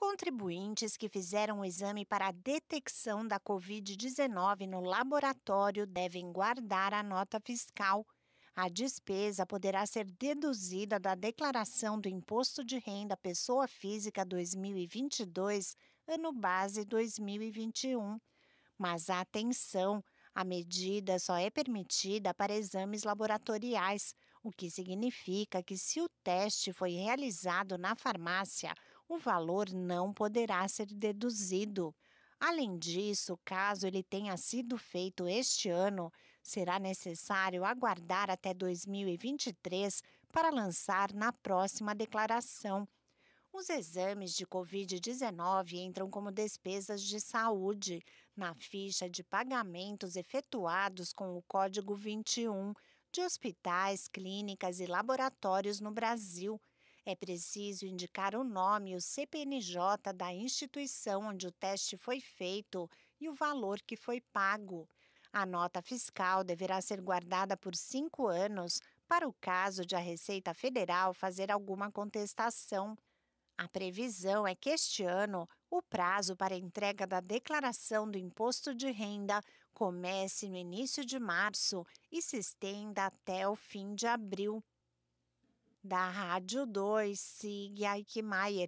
Contribuintes que fizeram o exame para a detecção da Covid-19 no laboratório devem guardar a nota fiscal. A despesa poderá ser deduzida da declaração do Imposto de Renda Pessoa Física 2022, ano base 2021. Mas atenção! A medida só é permitida para exames laboratoriais, o que significa que, se o teste foi realizado na farmácia o valor não poderá ser deduzido. Além disso, caso ele tenha sido feito este ano, será necessário aguardar até 2023 para lançar na próxima declaração. Os exames de Covid-19 entram como despesas de saúde na ficha de pagamentos efetuados com o Código 21 de hospitais, clínicas e laboratórios no Brasil. É preciso indicar o nome e o CPNJ da instituição onde o teste foi feito e o valor que foi pago. A nota fiscal deverá ser guardada por cinco anos para o caso de a Receita Federal fazer alguma contestação. A previsão é que este ano o prazo para entrega da declaração do imposto de renda comece no início de março e se estenda até o fim de abril da Rádio 2, Sig Aikmaier,